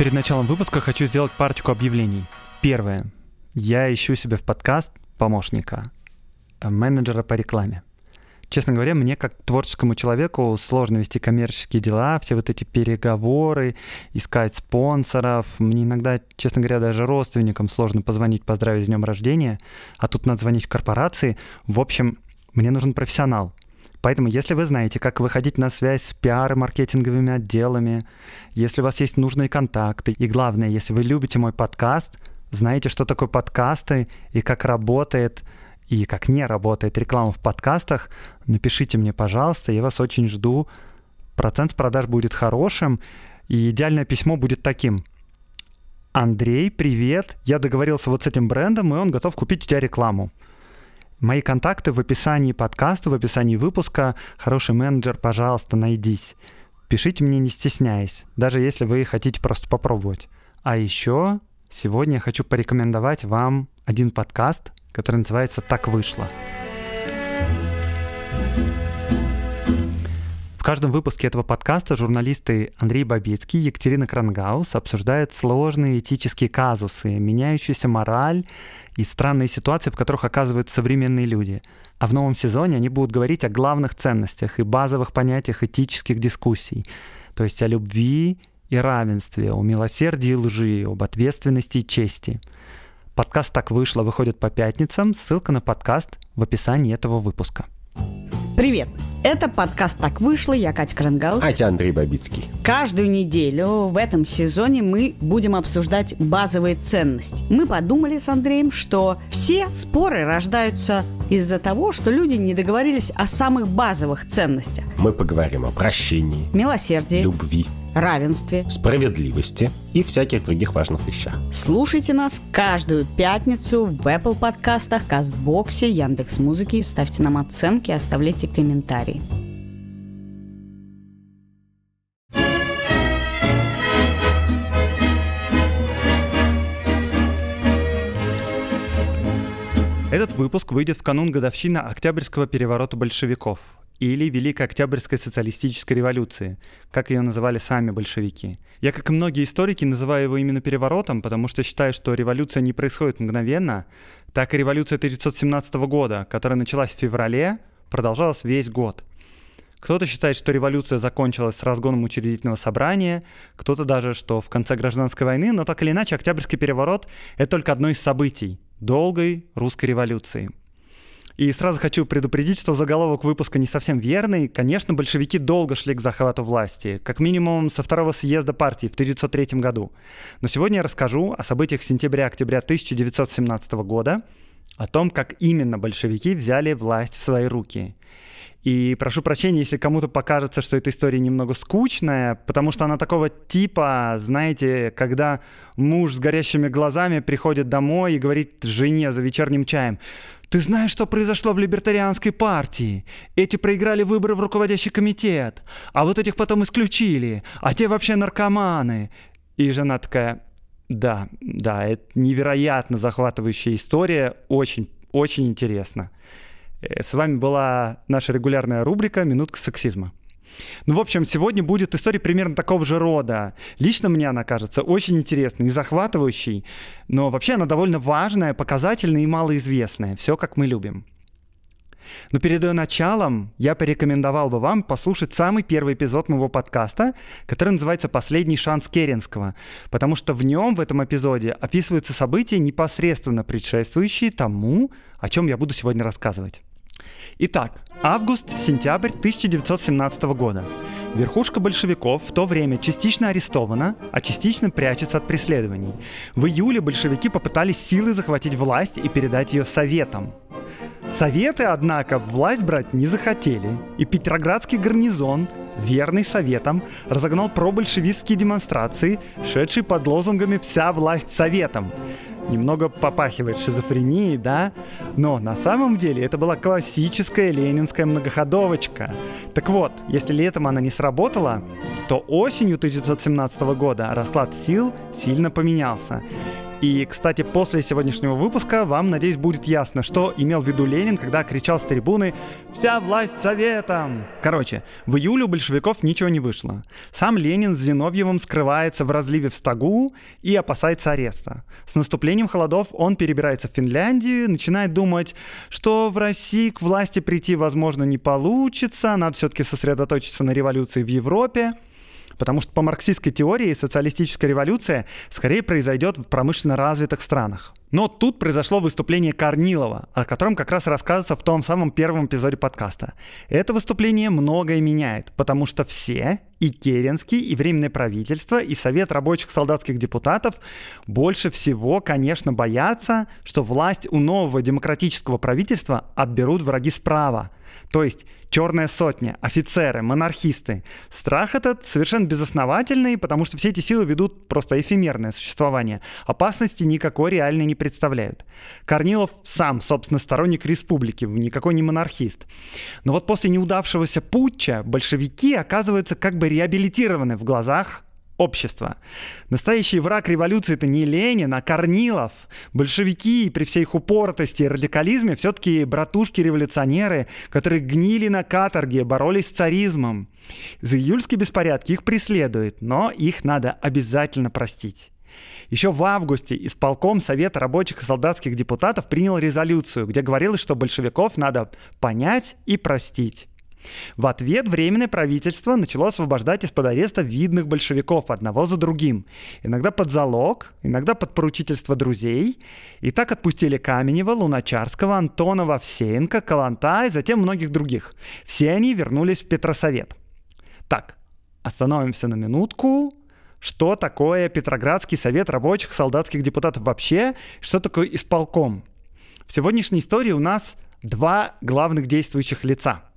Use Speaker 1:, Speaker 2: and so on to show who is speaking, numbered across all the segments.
Speaker 1: Перед началом выпуска хочу сделать парочку объявлений. Первое. Я ищу себе в подкаст помощника, э, менеджера по рекламе. Честно говоря, мне как творческому человеку сложно вести коммерческие дела, все вот эти переговоры, искать спонсоров. Мне иногда, честно говоря, даже родственникам сложно позвонить, поздравить с днем рождения, а тут надо звонить в корпорации. В общем, мне нужен профессионал — Поэтому, если вы знаете, как выходить на связь с пиар-маркетинговыми отделами, если у вас есть нужные контакты, и главное, если вы любите мой подкаст, знаете, что такое подкасты и как работает и как не работает реклама в подкастах, напишите мне, пожалуйста, я вас очень жду. Процент продаж будет хорошим, и идеальное письмо будет таким. Андрей, привет, я договорился вот с этим брендом, и он готов купить у тебя рекламу. Мои контакты в описании подкаста, в описании выпуска. Хороший менеджер, пожалуйста, найдись. Пишите мне, не стесняясь, даже если вы хотите просто попробовать. А еще сегодня я хочу порекомендовать вам один подкаст, который называется «Так вышло». thank you в каждом выпуске этого подкаста журналисты Андрей Бабицкий и Екатерина Крангаус обсуждают сложные этические казусы, меняющуюся мораль и странные ситуации, в которых оказываются современные люди. А в новом сезоне они будут говорить о главных ценностях и базовых понятиях этических дискуссий, то есть о любви и равенстве, о милосердии и лжи, об ответственности и чести. Подкаст «Так вышло» выходит по пятницам. Ссылка на подкаст в описании этого выпуска. Привет! Это подкаст «Так вышло». Я Катя Крангаус. А я Андрей Бабицкий. Каждую неделю в этом сезоне мы будем обсуждать базовые ценности. Мы подумали с Андреем, что все споры рождаются из-за того, что люди не договорились о самых базовых ценностях. Мы поговорим о прощении, милосердии, любви, равенстве, справедливости и всяких других важных вещах. Слушайте нас каждую пятницу в Apple подкастах, Кастбоксе, Яндекс.Музыке. Ставьте нам оценки, оставляйте комментарии. Этот выпуск выйдет в канун годовщины Октябрьского переворота большевиков – или Великой Октябрьской социалистической революции, как ее называли сами большевики. Я, как и многие историки, называю его именно переворотом, потому что считаю, что революция не происходит мгновенно, так и революция 1917 года, которая началась в феврале, продолжалась весь год. Кто-то считает, что революция закончилась с разгоном учредительного собрания, кто-то даже, что в конце гражданской войны, но так или иначе, Октябрьский переворот — это только одно из событий долгой русской революции — и сразу хочу предупредить, что заголовок выпуска не совсем верный. Конечно, большевики долго шли к захвату власти, как минимум со второго съезда партии в 1903 году. Но сегодня я расскажу о событиях сентября-октября 1917 года, о том, как именно большевики взяли власть в свои руки. И прошу прощения, если кому-то покажется, что эта история немного скучная, потому что она такого типа, знаете, когда муж с горящими глазами приходит домой и говорит жене за вечерним чаем, ты знаешь, что произошло в либертарианской партии? Эти проиграли выборы в руководящий комитет, а вот этих потом исключили, а те вообще наркоманы. И жена такая, да, да, это невероятно захватывающая история, очень, очень интересно. Э, с вами была наша регулярная рубрика «Минутка сексизма». Ну, в общем, сегодня будет история примерно такого же рода. Лично мне она кажется очень интересной и захватывающей, но вообще она довольно важная, показательная и малоизвестная. Все, как мы любим. Но перед ее началом я порекомендовал бы вам послушать самый первый эпизод моего подкаста, который называется «Последний шанс Керенского», потому что в нем, в этом эпизоде, описываются события, непосредственно предшествующие тому, о чем я буду сегодня рассказывать. Итак, август-сентябрь 1917 года. Верхушка большевиков в то время частично арестована, а частично прячется от преследований. В июле большевики попытались силой захватить власть и передать ее советам. Советы, однако, власть брать не захотели, и Петроградский гарнизон, верный советам, разогнал пробольшевистские демонстрации, шедшие под лозунгами «Вся власть советам» немного попахивает шизофренией, да? Но на самом деле это была классическая ленинская многоходовочка. Так вот, если летом она не сработала, то осенью 1917 года расклад сил сильно поменялся. И, кстати, после сегодняшнего выпуска вам, надеюсь, будет ясно, что имел в виду Ленин, когда кричал с трибуны «Вся власть советом!». Короче, в июле у большевиков ничего не вышло. Сам Ленин с Зиновьевым скрывается в разливе в Стагу и опасается ареста. С наступлением холодов он перебирается в Финляндию, начинает думать, что в России к власти прийти, возможно, не получится, надо все-таки сосредоточиться на революции в Европе. Потому что по марксистской теории социалистическая революция скорее произойдет в промышленно развитых странах. Но тут произошло выступление Корнилова, о котором как раз рассказывается в том самом первом эпизоде подкаста. Это выступление многое меняет, потому что все, и Керенский, и Временное правительство, и Совет рабочих солдатских депутатов больше всего, конечно, боятся, что власть у нового демократического правительства отберут враги справа – то есть черная сотня, офицеры, монархисты. Страх этот совершенно безосновательный, потому что все эти силы ведут просто эфемерное существование. Опасности никакой реальной не представляют. Корнилов сам, собственно, сторонник республики, никакой не монархист. Но вот после неудавшегося путча большевики оказываются как бы реабилитированы в глазах общества. Настоящий враг революции — это не Ленин, а Корнилов. Большевики при всей их упоротости и радикализме все-таки братушки-революционеры, которые гнили на каторге, боролись с царизмом. За июльские беспорядки их преследуют, но их надо обязательно простить. Еще в августе исполком Совета рабочих и солдатских депутатов принял резолюцию, где говорилось, что большевиков надо понять и простить. В ответ Временное правительство начало освобождать из-под ареста видных большевиков одного за другим. Иногда под залог, иногда под поручительство друзей. И так отпустили Каменева, Луначарского, Антонова, Овсеенко, Каланта и затем многих других. Все они вернулись в Петросовет. Так, остановимся на минутку что такое Петроградский совет рабочих, солдатских депутатов вообще, что такое исполком. В сегодняшней истории у нас два главных действующих лица –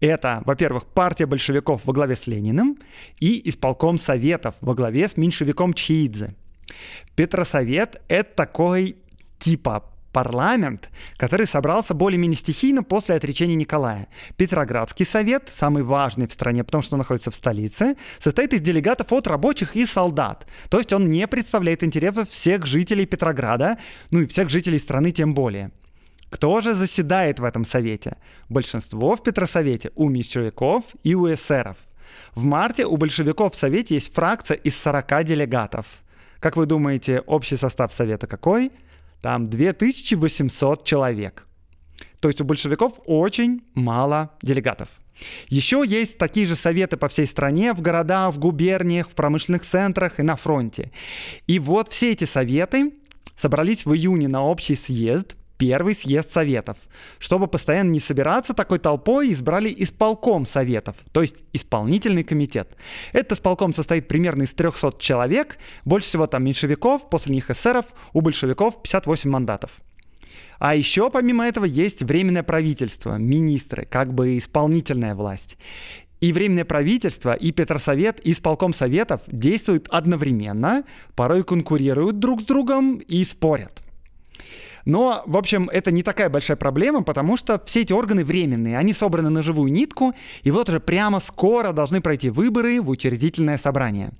Speaker 1: это, во-первых, партия большевиков во главе с Лениным и исполком Советов во главе с меньшевиком Чиидзе. Петросовет — это такой типа парламент, который собрался более-менее стихийно после отречения Николая. Петроградский совет, самый важный в стране, потому что он находится в столице, состоит из делегатов от рабочих и солдат. То есть он не представляет интересов всех жителей Петрограда, ну и всех жителей страны тем более. Кто же заседает в этом совете? Большинство в Петросовете у меньшевиков и у эсеров. В марте у большевиков в Совете есть фракция из 40 делегатов. Как вы думаете, общий состав Совета какой? Там 2800 человек. То есть у большевиков очень мало делегатов. Еще есть такие же советы по всей стране, в городах, в губерниях, в промышленных центрах и на фронте. И вот все эти советы собрались в июне на общий съезд – первый съезд советов. Чтобы постоянно не собираться такой толпой, избрали исполком советов, то есть исполнительный комитет. Этот исполком состоит примерно из 300 человек, больше всего там меньшевиков, после них эсеров, у большевиков 58 мандатов. А еще помимо этого есть временное правительство, министры, как бы исполнительная власть. И Временное правительство, и Петросовет, и исполком советов действуют одновременно, порой конкурируют друг с другом и спорят. Но, в общем, это не такая большая проблема, потому что все эти органы временные, они собраны на живую нитку, и вот уже прямо скоро должны пройти выборы в учредительное собрание.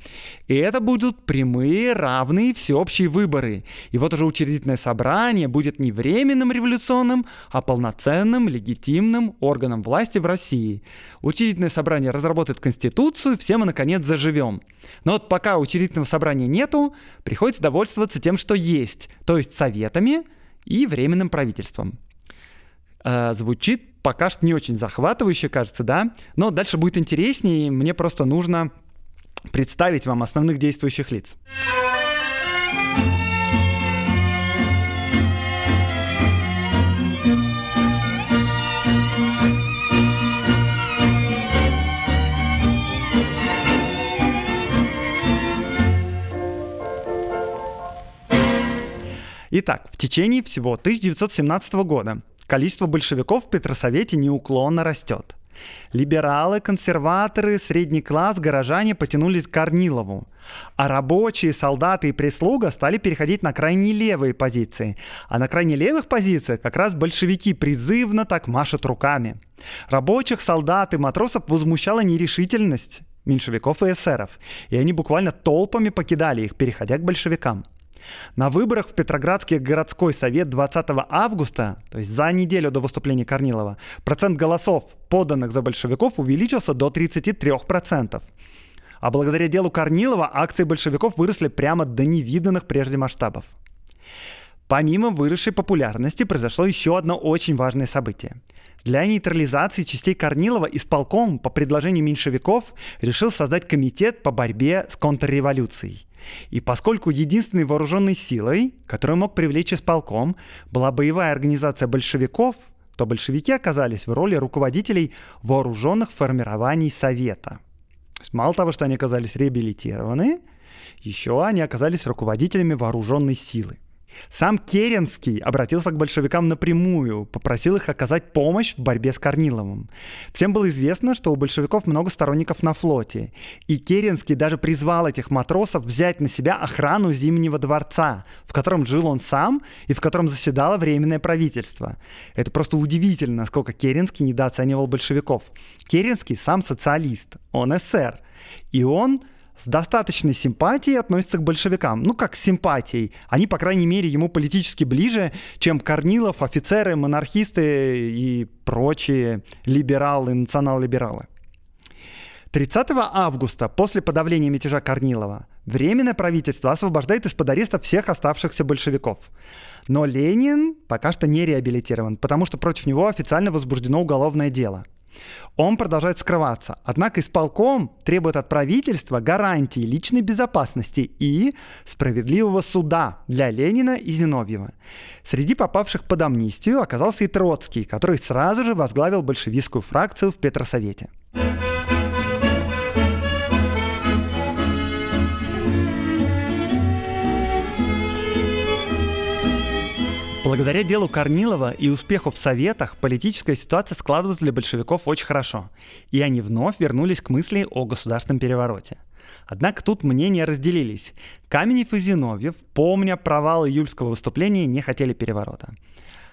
Speaker 1: И это будут прямые, равные, всеобщие выборы. И вот уже учредительное собрание будет не временным революционным, а полноценным, легитимным органом власти в России. Учредительное собрание разработает Конституцию, все мы, наконец, заживем. Но вот пока учредительного собрания нету, приходится довольствоваться тем, что есть, то есть советами, и Временным правительством. Э, звучит пока что не очень захватывающе, кажется, да? Но дальше будет интереснее, мне просто нужно представить вам основных действующих лиц. Итак, в течение всего 1917 года количество большевиков в Петросовете неуклонно растет. Либералы, консерваторы, средний класс, горожане потянулись к Корнилову. А рабочие, солдаты и прислуга стали переходить на крайне левые позиции. А на крайне левых позициях как раз большевики призывно так машут руками. Рабочих, солдат и матросов возмущала нерешительность меньшевиков и эсеров, и они буквально толпами покидали их, переходя к большевикам – на выборах в Петроградский городской совет 20 августа, то есть за неделю до выступления Корнилова, процент голосов, поданных за большевиков, увеличился до 33%. А благодаря делу Корнилова акции большевиков выросли прямо до невиданных прежде масштабов. Помимо выросшей популярности произошло еще одно очень важное событие. Для нейтрализации частей Корнилова исполком по предложению меньшевиков решил создать комитет по борьбе с контрреволюцией – и поскольку единственной вооруженной силой, которую мог привлечь исполком, была боевая организация большевиков, то большевики оказались в роли руководителей вооруженных формирований Совета. То есть мало того, что они оказались реабилитированы, еще они оказались руководителями вооруженной силы. Сам Керенский обратился к большевикам напрямую, попросил их оказать помощь в борьбе с Корниловым. Всем было известно, что у большевиков много сторонников на флоте, и Керенский даже призвал этих матросов взять на себя охрану Зимнего дворца, в котором жил он сам и в котором заседало Временное правительство. Это просто удивительно, насколько Керенский недооценивал большевиков. Керенский сам социалист, он СССР, и он – с достаточной симпатией относится к большевикам. Ну, как с симпатией. Они, по крайней мере, ему политически ближе, чем Корнилов, офицеры, монархисты и прочие либералы, национал-либералы. 30 августа, после подавления мятежа Корнилова, Временное правительство освобождает из-под ареста всех оставшихся большевиков. Но Ленин пока что не реабилитирован, потому что против него официально возбуждено уголовное дело – он продолжает скрываться. Однако исполком требует от правительства гарантии личной безопасности и справедливого суда для Ленина и Зиновьева. Среди попавших под амнистию оказался и Троцкий, который сразу же возглавил большевистскую фракцию в Петросовете. Благодаря делу Корнилова и успеху в Советах политическая ситуация складывалась для большевиков очень хорошо, и они вновь вернулись к мысли о государственном перевороте. Однако тут мнения разделились. Каменев и Зиновьев, помня провал июльского выступления, не хотели переворота.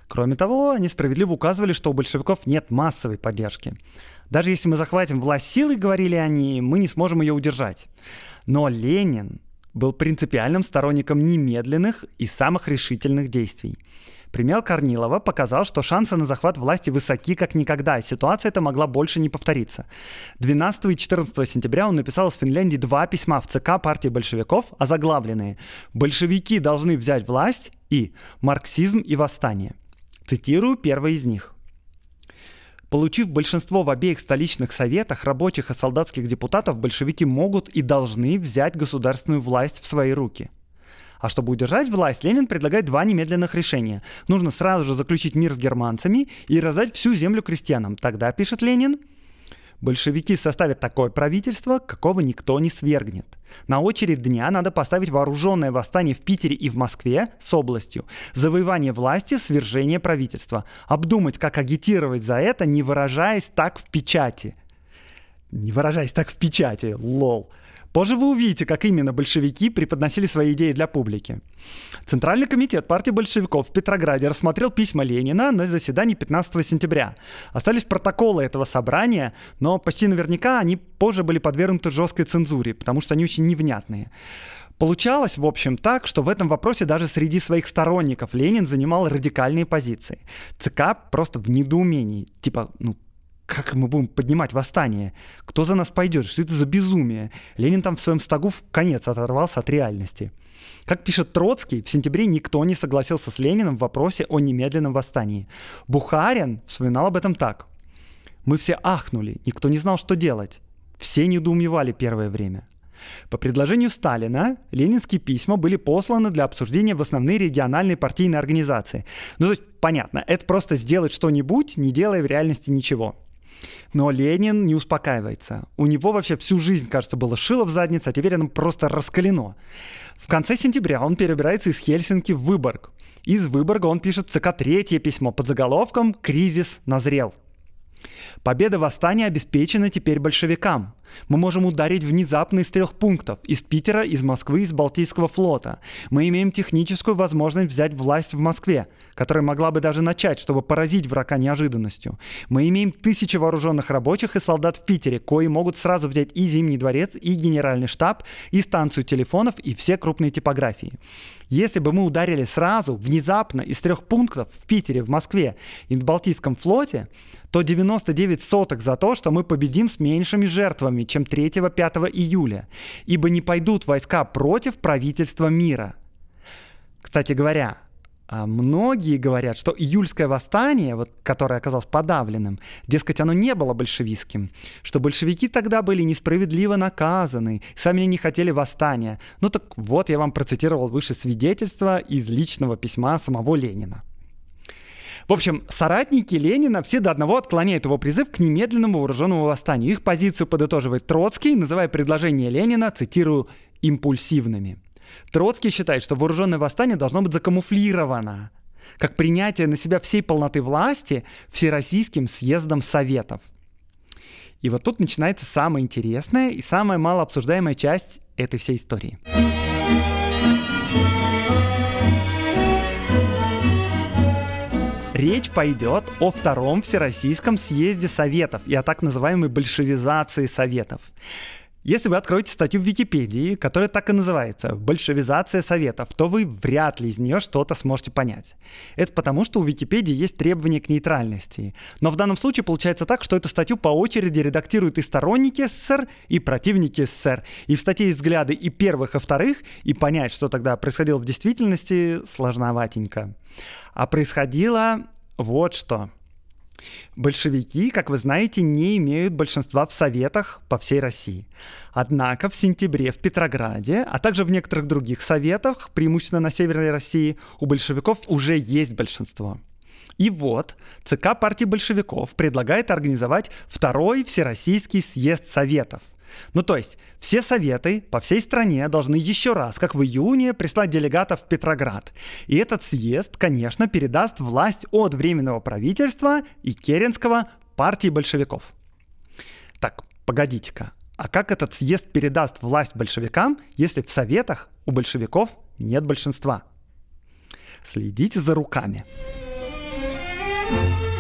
Speaker 1: Кроме того, они справедливо указывали, что у большевиков нет массовой поддержки. Даже если мы захватим власть силой, говорили они, мы не сможем ее удержать. Но Ленин, был принципиальным сторонником немедленных и самых решительных действий. Пример Корнилова показал, что шансы на захват власти высоки как никогда, и ситуация эта могла больше не повториться. 12 и 14 сентября он написал из Финляндии два письма в ЦК партии большевиков, озаглавленные «Большевики должны взять власть» и «Марксизм и восстание». Цитирую первый из них. Получив большинство в обеих столичных советах рабочих и солдатских депутатов, большевики могут и должны взять государственную власть в свои руки. А чтобы удержать власть, Ленин предлагает два немедленных решения. Нужно сразу же заключить мир с германцами и раздать всю землю крестьянам. Тогда, пишет Ленин, Большевики составят такое правительство, какого никто не свергнет. На очередь дня надо поставить вооруженное восстание в Питере и в Москве с областью, завоевание власти, свержение правительства, обдумать, как агитировать за это, не выражаясь так в печати. Не выражаясь так в печати, лол. Позже вы увидите, как именно большевики преподносили свои идеи для публики. Центральный комитет партии большевиков в Петрограде рассмотрел письма Ленина на заседании 15 сентября. Остались протоколы этого собрания, но почти наверняка они позже были подвергнуты жесткой цензуре, потому что они очень невнятные. Получалось, в общем, так, что в этом вопросе даже среди своих сторонников Ленин занимал радикальные позиции. ЦК просто в недоумении. Типа, ну как мы будем поднимать восстание? Кто за нас пойдет? Что это за безумие? Ленин там в своем стогу в конец оторвался от реальности. Как пишет Троцкий, в сентябре никто не согласился с Лениным в вопросе о немедленном восстании. Бухарин вспоминал об этом так. «Мы все ахнули, никто не знал, что делать. Все недоумевали первое время. По предложению Сталина ленинские письма были посланы для обсуждения в основные региональные партийные организации. Ну, то есть, понятно, это просто сделать что-нибудь, не делая в реальности ничего. Но Ленин не успокаивается. У него вообще всю жизнь, кажется, было шило в заднице, а теперь оно просто раскалено. В конце сентября он перебирается из Хельсинки в Выборг. Из Выборга он пишет в ЦК третье письмо под заголовком «Кризис назрел». Победа восстания обеспечена теперь большевикам. Мы можем ударить внезапно из трех пунктов – из Питера, из Москвы, из Балтийского флота. Мы имеем техническую возможность взять власть в Москве, которая могла бы даже начать, чтобы поразить врага неожиданностью. Мы имеем тысячи вооруженных рабочих и солдат в Питере, кои могут сразу взять и Зимний дворец, и Генеральный штаб, и станцию телефонов, и все крупные типографии. Если бы мы ударили сразу, внезапно, из трех пунктов в Питере, в Москве и в Балтийском флоте, то 99 соток за то, что мы победим с меньшими жертвами, сильными, чем 3-5 июля, ибо не пойдут войска против правительства мира. Кстати говоря, а, многие говорят, что июльское восстание, вот, которое оказалось подавленным, дескать, оно не было большевистским, что большевики тогда были несправедливо наказаны, сами не хотели восстания. Ну так вот, я вам процитировал выше свидетельство из личного письма самого Ленина. В общем, соратники Ленина все до одного отклоняют его призыв к немедленному вооруженному восстанию. Их позицию подытоживает Троцкий, называя предложение Ленина, цитирую, «импульсивными». Троцкий считает, что вооруженное восстание должно быть закамуфлировано, как принятие на себя всей полноты власти Всероссийским съездом Советов. И вот тут начинается самая интересная и самая малообсуждаемая часть этой всей истории. речь пойдет о Втором Всероссийском съезде Советов и о так называемой большевизации Советов. Если вы откроете статью в Википедии, которая так и называется «Большевизация Советов», то вы вряд ли из нее что-то сможете понять. Это потому, что у Википедии есть требования к нейтральности. Но в данном случае получается так, что эту статью по очереди редактируют и сторонники СССР, и противники СССР. И в статье есть взгляды и первых, и вторых, и понять, что тогда происходило в действительности, сложноватенько. А происходило вот что. Большевики, как вы знаете, не имеют большинства в советах по всей России. Однако в сентябре в Петрограде, а также в некоторых других советах, преимущественно на Северной России, у большевиков уже есть большинство. И вот ЦК партии большевиков предлагает организовать второй Всероссийский съезд Советов. Ну то есть все советы по всей стране должны еще раз, как в июне, прислать делегатов в Петроград. И этот съезд, конечно, передаст власть от Временного правительства и Керенского партии большевиков. Так, погодите-ка, а как этот съезд передаст власть большевикам, если в советах у большевиков нет большинства? Следите за руками. thank you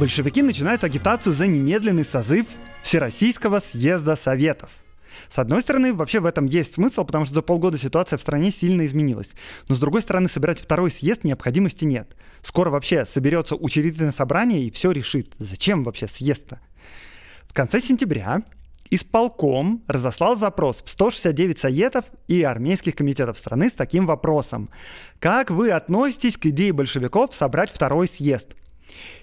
Speaker 1: большевики начинают агитацию за немедленный созыв Всероссийского съезда Советов. С одной стороны, вообще в этом есть смысл, потому что за полгода ситуация в стране сильно изменилась. Но с другой стороны, собирать второй съезд необходимости нет. Скоро вообще соберется учредительное собрание и все решит. Зачем вообще съезд-то? В конце сентября исполком разослал запрос в 169 советов и армейских комитетов страны с таким вопросом. Как вы относитесь к идее большевиков собрать второй съезд?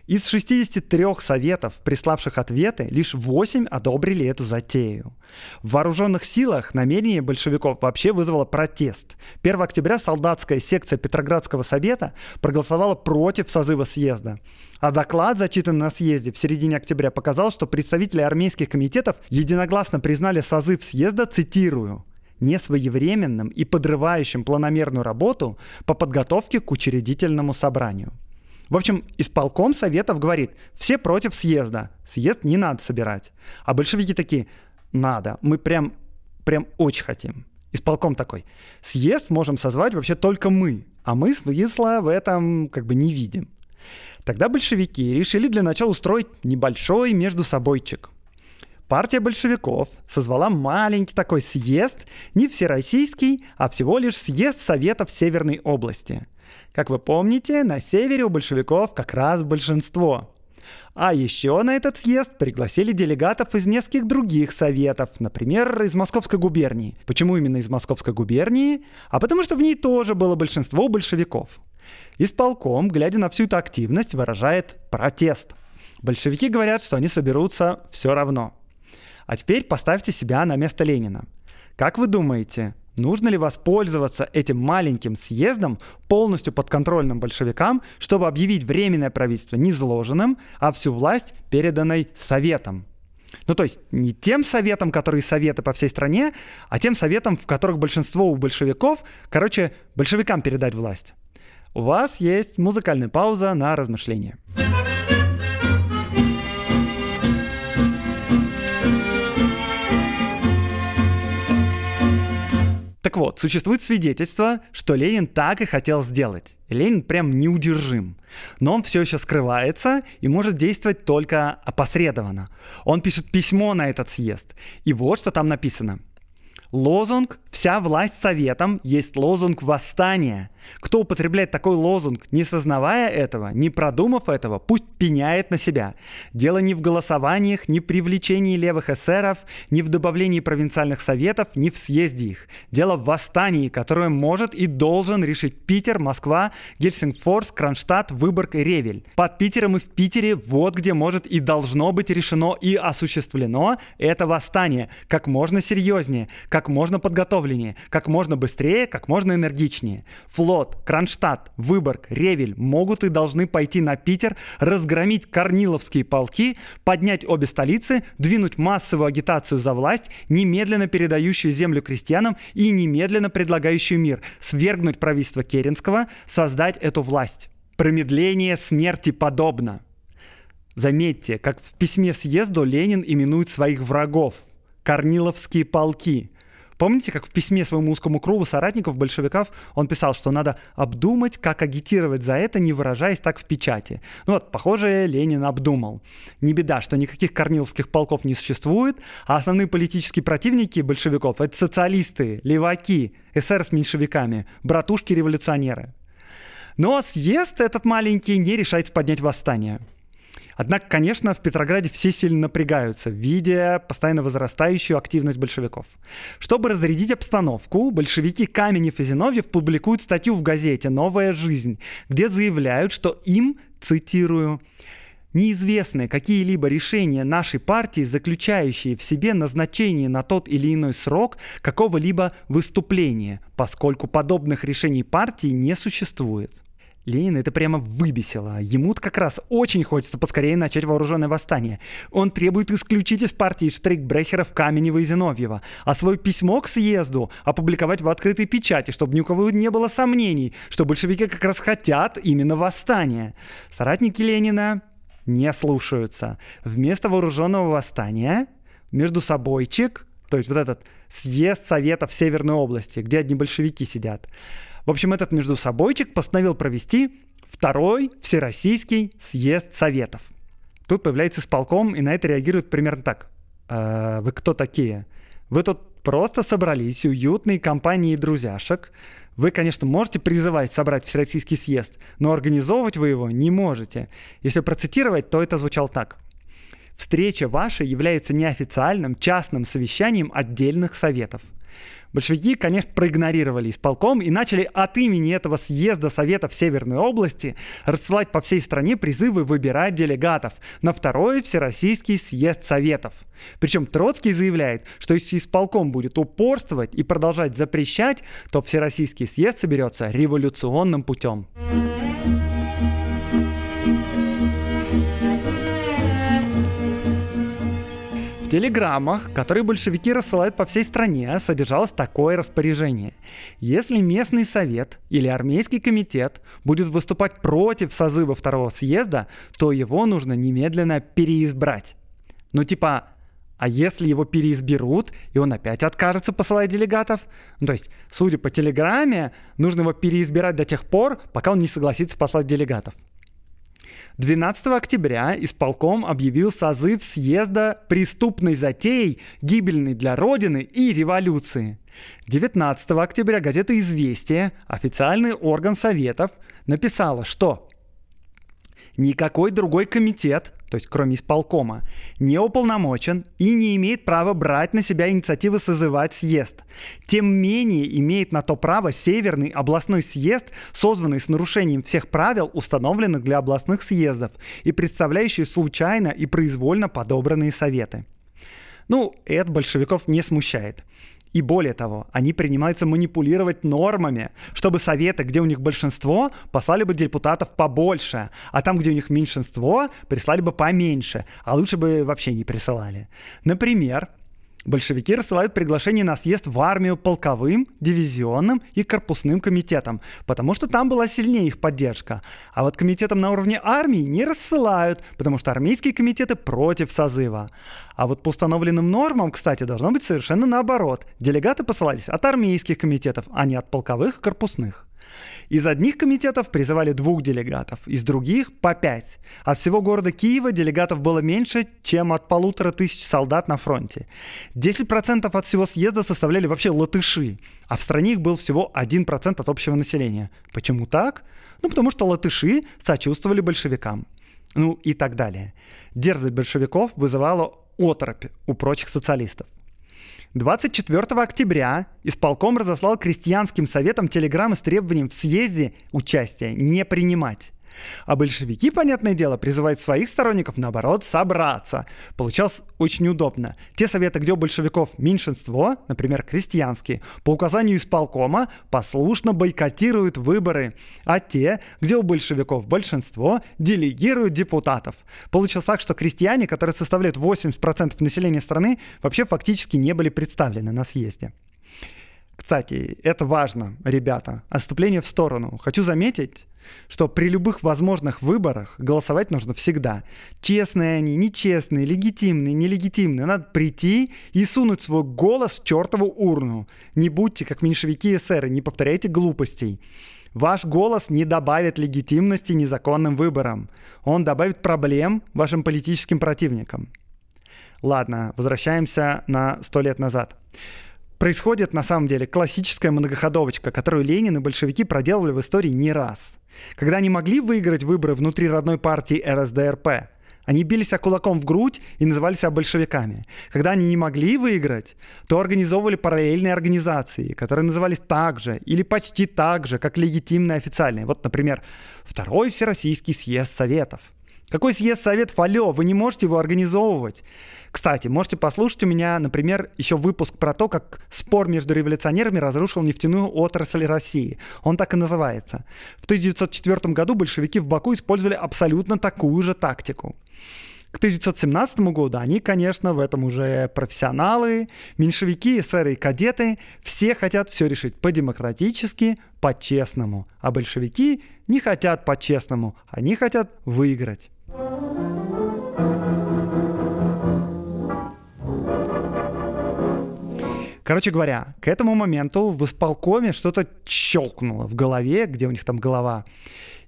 Speaker 1: Из 63 советов, приславших ответы, лишь 8 одобрили эту затею. В вооруженных силах намерение большевиков вообще вызвало протест. 1 октября солдатская секция Петроградского совета проголосовала против созыва съезда. А доклад, зачитанный на съезде в середине октября, показал, что представители армейских комитетов единогласно признали созыв съезда, цитирую, несвоевременным и подрывающим планомерную работу по подготовке к учредительному собранию. В общем, исполком Советов говорит, все против съезда, съезд не надо собирать. А большевики такие, надо, мы прям, прям очень хотим. Исполком такой, съезд можем созвать вообще только мы, а мы смысла в этом как бы не видим. Тогда большевики решили для начала устроить небольшой между собойчик. Партия большевиков созвала маленький такой съезд, не всероссийский, а всего лишь съезд Советов Северной области – как вы помните, на севере у большевиков как раз большинство. А еще на этот съезд пригласили делегатов из нескольких других советов, например, из Московской губернии. Почему именно из Московской губернии? А потому что в ней тоже было большинство большевиков. Исполком, глядя на всю эту активность, выражает протест. Большевики говорят, что они соберутся все равно. А теперь поставьте себя на место Ленина. Как вы думаете, Нужно ли воспользоваться этим маленьким съездом, полностью подконтрольным большевикам, чтобы объявить временное правительство незложенным, а всю власть переданной Советом? Ну, то есть не тем советам, которые советы по всей стране, а тем советам, в которых большинство у большевиков, короче, большевикам передать власть. У вас есть музыкальная пауза на размышление. Так вот, существует свидетельство, что Ленин так и хотел сделать. Ленин прям неудержим. Но он все еще скрывается и может действовать только опосредованно. Он пишет письмо на этот съезд. И вот что там написано. Лозунг «Вся власть советом» есть лозунг восстания – кто употребляет такой лозунг, не сознавая этого, не продумав этого, пусть пеняет на себя. Дело не в голосованиях, не при влечении левых эсеров, не в добавлении провинциальных советов, не в съезде их. Дело в восстании, которое может и должен решить Питер, Москва, Гельсингфорс, Кронштадт, Выборг и Ревель. Под Питером и в Питере вот где может и должно быть решено и осуществлено это восстание как можно серьезнее, как можно подготовленнее, как можно быстрее, как можно энергичнее. Флот Солод, Кронштадт, Выборг, Ревель могут и должны пойти на Питер, разгромить корниловские полки, поднять обе столицы, двинуть массовую агитацию за власть, немедленно передающую землю крестьянам и немедленно предлагающую мир, свергнуть правительство Керенского, создать эту власть. Промедление смерти подобно. Заметьте, как в письме съезду Ленин именует своих врагов – Корниловские полки – Помните, как в письме своему узкому кругу соратников, большевиков, он писал, что надо обдумать, как агитировать за это, не выражаясь так в печати. Ну вот, похоже, Ленин обдумал. Не беда, что никаких корниловских полков не существует, а основные политические противники большевиков — это социалисты, леваки, эсер с меньшевиками, братушки-революционеры. Но съезд этот маленький не решает поднять восстание — Однако, конечно, в Петрограде все сильно напрягаются, видя постоянно возрастающую активность большевиков. Чтобы разрядить обстановку, большевики Каменев и Зиновьев публикуют статью в газете «Новая жизнь», где заявляют, что им, цитирую, неизвестны какие-либо решения нашей партии, заключающие в себе назначение на тот или иной срок какого-либо выступления, поскольку подобных решений партии не существует. Ленина это прямо выбесило. Ему как раз очень хочется поскорее начать вооруженное восстание. Он требует исключить из партии штрейкбрехеров Каменева и Зиновьева, а свое письмо к съезду опубликовать в открытой печати, чтобы ни у кого не было сомнений, что большевики как раз хотят именно восстания. Соратники Ленина не слушаются. Вместо вооруженного восстания между собойчик, то есть вот этот съезд Советов Северной области, где одни большевики сидят, в общем, этот между собойчик постановил провести второй Всероссийский съезд Советов. Тут появляется исполком, и на это реагирует примерно так. «Э, «Вы кто такие? Вы тут просто собрались, уютные компании и друзьяшек. Вы, конечно, можете призывать собрать Всероссийский съезд, но организовывать вы его не можете. Если процитировать, то это звучало так. Встреча ваша является неофициальным частным совещанием отдельных советов – Большевики, конечно, проигнорировали исполком и начали от имени этого съезда Советов Северной области рассылать по всей стране призывы выбирать делегатов на второй Всероссийский съезд Советов. Причем Троцкий заявляет, что если исполком будет упорствовать и продолжать запрещать, то Всероссийский съезд соберется революционным путем. В телеграммах, которые большевики рассылают по всей стране, содержалось такое распоряжение. Если местный совет или армейский комитет будет выступать против созыва второго съезда, то его нужно немедленно переизбрать. Ну типа, а если его переизберут, и он опять откажется посылать делегатов? Ну, то есть, судя по телеграмме, нужно его переизбирать до тех пор, пока он не согласится послать делегатов. 12 октября исполком объявил созыв съезда преступной затеей, гибельной для Родины и революции. 19 октября газета «Известия», официальный орган Советов, написала, что Никакой другой комитет то есть кроме исполкома, не уполномочен и не имеет права брать на себя инициативы созывать съезд. Тем менее имеет на то право Северный областной съезд, созванный с нарушением всех правил, установленных для областных съездов, и представляющий случайно и произвольно подобранные советы. Ну, это большевиков не смущает. И более того, они принимаются манипулировать нормами, чтобы советы, где у них большинство, послали бы депутатов побольше, а там, где у них меньшинство, прислали бы поменьше, а лучше бы вообще не присылали. Например, Большевики рассылают приглашение на съезд в армию полковым, дивизионным и корпусным комитетам, потому что там была сильнее их поддержка. А вот комитетам на уровне армии не рассылают, потому что армейские комитеты против созыва. А вот по установленным нормам, кстати, должно быть совершенно наоборот. Делегаты посылались от армейских комитетов, а не от полковых и корпусных. Из одних комитетов призывали двух делегатов, из других – по пять. От всего города Киева делегатов было меньше, чем от полутора тысяч солдат на фронте. 10% от всего съезда составляли вообще латыши, а в стране их был всего 1% от общего населения. Почему так? Ну, потому что латыши сочувствовали большевикам. Ну и так далее. Дерзость большевиков вызывала оторопь у прочих социалистов. 24 октября исполком разослал крестьянским советам телеграммы с требованием в съезде участия не принимать. А большевики, понятное дело, призывают своих сторонников, наоборот, собраться. Получалось очень удобно. Те советы, где у большевиков меньшинство, например, крестьянские, по указанию исполкома послушно бойкотируют выборы, а те, где у большевиков большинство, делегируют депутатов. Получилось так, что крестьяне, которые составляют 80% населения страны, вообще фактически не были представлены на съезде. Кстати, это важно, ребята. Отступление в сторону. Хочу заметить, что при любых возможных выборах голосовать нужно всегда. Честные они, нечестные, легитимные, нелегитимные. Надо прийти и сунуть свой голос в чертову урну. Не будьте как меньшевики и не повторяйте глупостей. Ваш голос не добавит легитимности незаконным выборам. Он добавит проблем вашим политическим противникам. Ладно, возвращаемся на сто лет назад. Происходит на самом деле классическая многоходовочка, которую Ленин и большевики проделывали в истории не раз. Когда они могли выиграть выборы внутри родной партии РСДРП, они бились о кулаком в грудь и называли себя большевиками. Когда они не могли выиграть, то организовывали параллельные организации, которые назывались так же или почти так же, как легитимные официальные. Вот, например, Второй Всероссийский съезд Советов – какой съезд совет, Алло, вы не можете его организовывать. Кстати, можете послушать у меня, например, еще выпуск про то, как спор между революционерами разрушил нефтяную отрасль России. Он так и называется. В 1904 году большевики в Баку использовали абсолютно такую же тактику. К 1917 году они, конечно, в этом уже профессионалы, меньшевики, эсеры и кадеты, все хотят все решить по-демократически, по-честному, а большевики не хотят по-честному, они хотят выиграть. Короче говоря, к этому моменту в исполкоме что-то щелкнуло в голове, где у них там голова.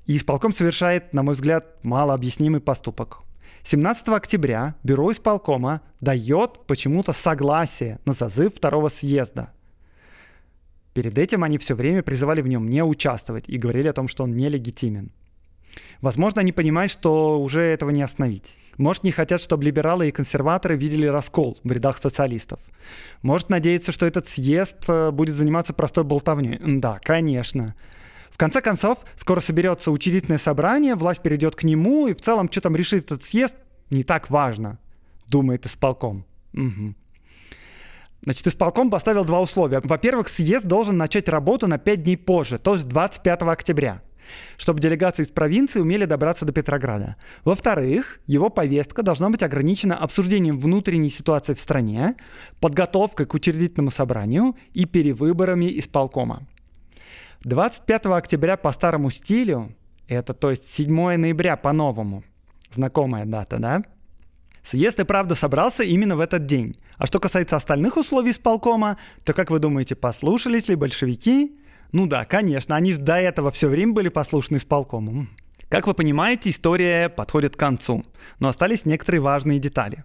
Speaker 1: И исполком совершает, на мой взгляд, малообъяснимый поступок. 17 октября бюро исполкома дает почему-то согласие на зазыв второго съезда. Перед этим они все время призывали в нем не участвовать и говорили о том, что он нелегитимен. Возможно, они понимают, что уже этого не остановить. Может, не хотят, чтобы либералы и консерваторы видели раскол в рядах социалистов. Может, надеяться, что этот съезд э, будет заниматься простой болтовней. Да, конечно. В конце концов, скоро соберется учредительное собрание, власть перейдет к нему, и в целом, что там решит этот съезд, не так важно, думает исполком. Угу. Значит, исполком поставил два условия. Во-первых, съезд должен начать работу на пять дней позже, то есть 25 октября чтобы делегации из провинции умели добраться до Петрограда. Во-вторых, его повестка должна быть ограничена обсуждением внутренней ситуации в стране, подготовкой к учредительному собранию и перевыборами исполкома. 25 октября по старому стилю, это то есть 7 ноября по новому, знакомая дата, да? Съезд и правда собрался именно в этот день. А что касается остальных условий исполкома, то, как вы думаете, послушались ли большевики? Ну да, конечно, они же до этого все время были послушны с полкомом. Как вы понимаете, история подходит к концу, но остались некоторые важные детали.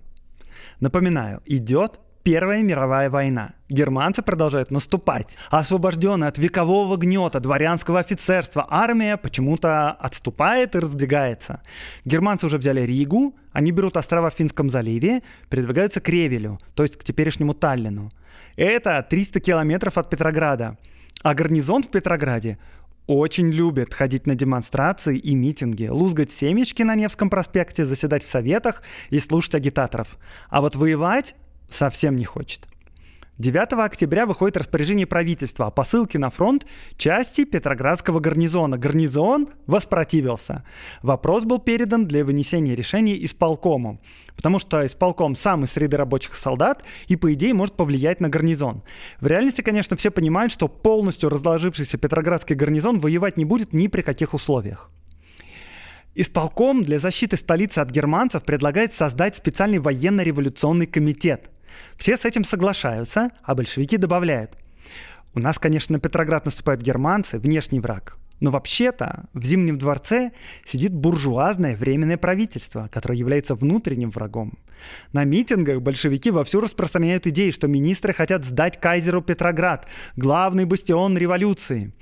Speaker 1: Напоминаю, идет Первая мировая война. Германцы продолжают наступать. Освобожденная от векового гнета дворянского офицерства армия почему-то отступает и разбегается. Германцы уже взяли Ригу, они берут острова в Финском заливе, передвигаются к Ревелю, то есть к теперешнему Таллину. Это 300 километров от Петрограда. А гарнизон в Петрограде очень любит ходить на демонстрации и митинги, лузгать семечки на Невском проспекте, заседать в советах и слушать агитаторов. А вот воевать совсем не хочет. 9 октября выходит распоряжение правительства о посылке на фронт части Петроградского гарнизона. Гарнизон воспротивился. Вопрос был передан для вынесения решения исполкому, потому что исполком сам из среды рабочих солдат и, по идее, может повлиять на гарнизон. В реальности, конечно, все понимают, что полностью разложившийся Петроградский гарнизон воевать не будет ни при каких условиях. Исполком для защиты столицы от германцев предлагает создать специальный военно-революционный комитет – все с этим соглашаются, а большевики добавляют. У нас, конечно, на Петроград наступают германцы, внешний враг. Но вообще-то в Зимнем дворце сидит буржуазное временное правительство, которое является внутренним врагом. На митингах большевики вовсю распространяют идеи, что министры хотят сдать кайзеру Петроград, главный бастион революции.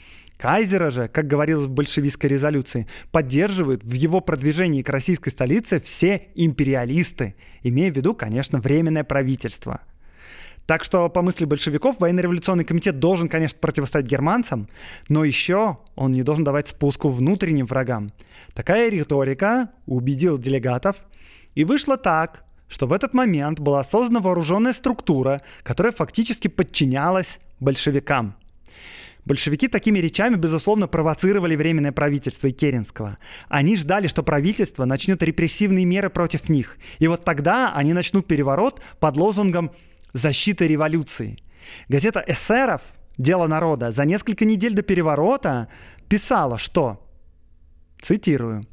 Speaker 1: Кайзера же, как говорилось в большевистской резолюции, поддерживают в его продвижении к российской столице все империалисты, имея в виду, конечно, временное правительство. Так что, по мысли большевиков, военно-революционный комитет должен, конечно, противостоять германцам, но еще он не должен давать спуску внутренним врагам. Такая риторика убедила делегатов, и вышло так, что в этот момент была создана вооруженная структура, которая фактически подчинялась большевикам – Большевики такими речами, безусловно, провоцировали Временное правительство и Керенского. Они ждали, что правительство начнет репрессивные меры против них. И вот тогда они начнут переворот под лозунгом «Защита революции». Газета «Эсеров» «Дело народа» за несколько недель до переворота писала, что, цитирую,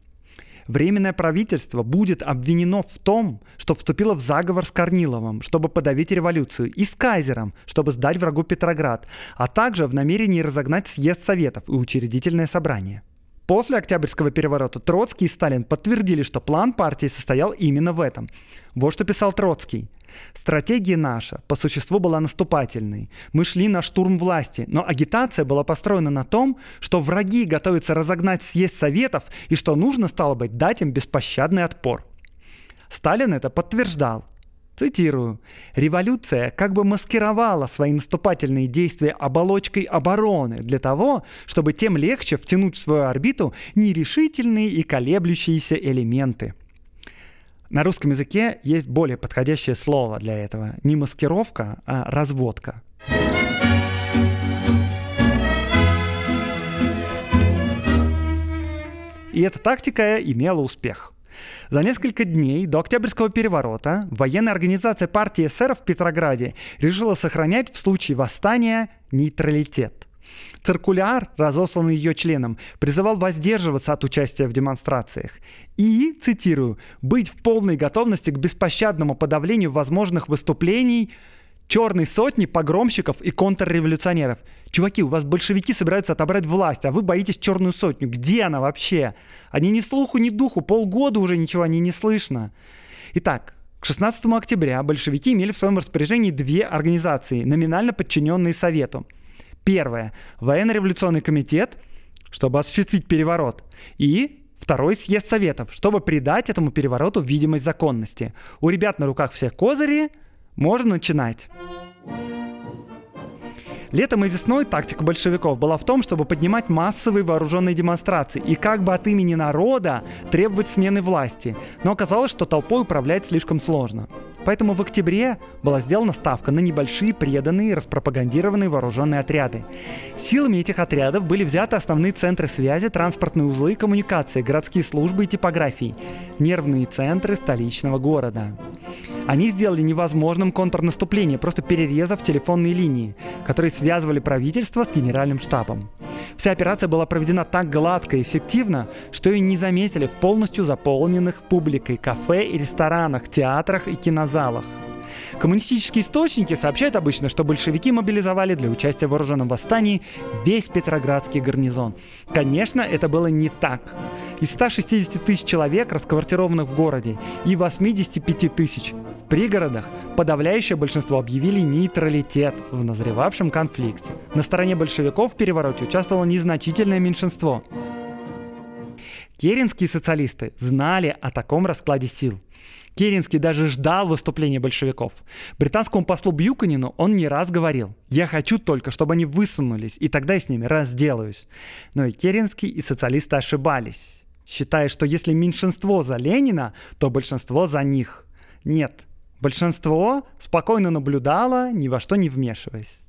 Speaker 1: Временное правительство будет обвинено в том, что вступило в заговор с Корниловым, чтобы подавить революцию, и с Кайзером, чтобы сдать врагу Петроград, а также в намерении разогнать съезд Советов и учредительное собрание. После Октябрьского переворота Троцкий и Сталин подтвердили, что план партии состоял именно в этом. Вот что писал Троцкий. Стратегия наша по существу была наступательной. Мы шли на штурм власти, но агитация была построена на том, что враги готовятся разогнать съезд советов и что нужно, стало быть, дать им беспощадный отпор. Сталин это подтверждал. Цитирую. «Революция как бы маскировала свои наступательные действия оболочкой обороны для того, чтобы тем легче втянуть в свою орбиту нерешительные и колеблющиеся элементы». На русском языке есть более подходящее слово для этого. Не маскировка, а разводка. И эта тактика имела успех. За несколько дней до Октябрьского переворота военная организация партии эсеров в Петрограде решила сохранять в случае восстания нейтралитет. Циркуляр, разосланный ее членом, призывал воздерживаться от участия в демонстрациях и, цитирую, «быть в полной готовности к беспощадному подавлению возможных выступлений черной сотни погромщиков и контрреволюционеров». Чуваки, у вас большевики собираются отобрать власть, а вы боитесь черную сотню. Где она вообще? Они ни слуху, ни духу, полгода уже ничего они не слышно. Итак, к 16 октября большевики имели в своем распоряжении две организации, номинально подчиненные Совету – Первое. Военно-революционный комитет, чтобы осуществить переворот. И Второй съезд советов, чтобы придать этому перевороту видимость законности. У ребят на руках все козыри, можно начинать. Летом и весной тактика большевиков была в том, чтобы поднимать массовые вооруженные демонстрации и как бы от имени народа требовать смены власти. Но оказалось, что толпой управлять слишком сложно. Поэтому в октябре была сделана ставка на небольшие преданные распропагандированные вооруженные отряды. Силами этих отрядов были взяты основные центры связи, транспортные узлы и коммуникации, городские службы и типографии, нервные центры столичного города. Они сделали невозможным контрнаступление, просто перерезав телефонные линии, которые связывали правительство с генеральным штабом. Вся операция была проведена так гладко и эффективно, что ее не заметили в полностью заполненных публикой кафе и ресторанах, театрах и кинозалах залах. Коммунистические источники сообщают обычно, что большевики мобилизовали для участия в вооруженном восстании весь Петроградский гарнизон. Конечно, это было не так. Из 160 тысяч человек, расквартированных в городе, и 85 тысяч в пригородах, подавляющее большинство объявили нейтралитет в назревавшем конфликте. На стороне большевиков в перевороте участвовало незначительное меньшинство. Керенские социалисты знали о таком раскладе сил – Керенский даже ждал выступления большевиков. Британскому послу Бьюканину он не раз говорил «Я хочу только, чтобы они высунулись, и тогда я с ними разделаюсь». Но и Керенский, и социалисты ошибались, считая, что если меньшинство за Ленина, то большинство за них. Нет, большинство спокойно наблюдало, ни во что не вмешиваясь.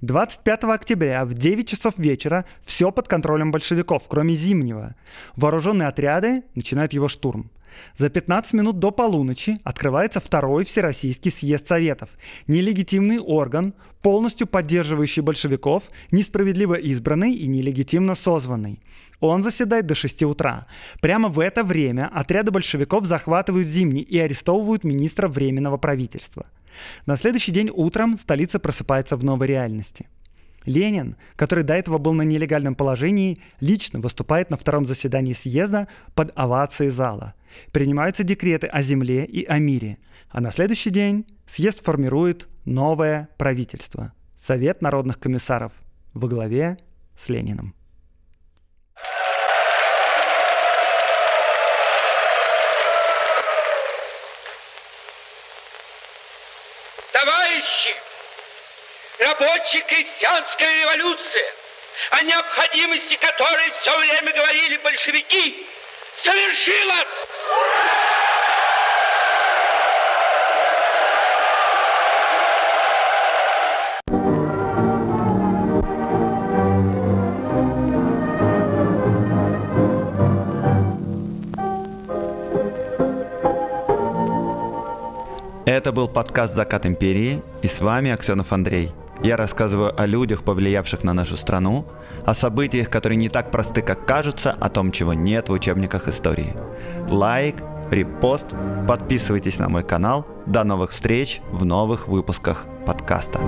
Speaker 1: 25 октября в 9 часов вечера все под контролем большевиков, кроме зимнего. Вооруженные отряды начинают его штурм. За 15 минут до полуночи открывается второй Всероссийский съезд Советов. Нелегитимный орган, полностью поддерживающий большевиков, несправедливо избранный и нелегитимно созванный. Он заседает до 6 утра. Прямо в это время отряды большевиков захватывают Зимний и арестовывают министра Временного правительства. На следующий день утром столица просыпается в новой реальности – Ленин, который до этого был на нелегальном положении, лично выступает на втором заседании съезда под овацией зала. Принимаются декреты о земле и о мире. А на следующий день съезд формирует новое правительство – Совет народных комиссаров во главе с Лениным. рабочая крестьянская революция, о необходимости которой все время говорили большевики, совершилась! Это был подкаст «Закат империи» и с вами Аксенов Андрей – я рассказываю о людях, повлиявших на нашу страну, о событиях, которые не так просты, как кажутся, о том, чего нет в учебниках истории. Лайк, репост, подписывайтесь на мой канал. До новых встреч в новых выпусках подкаста.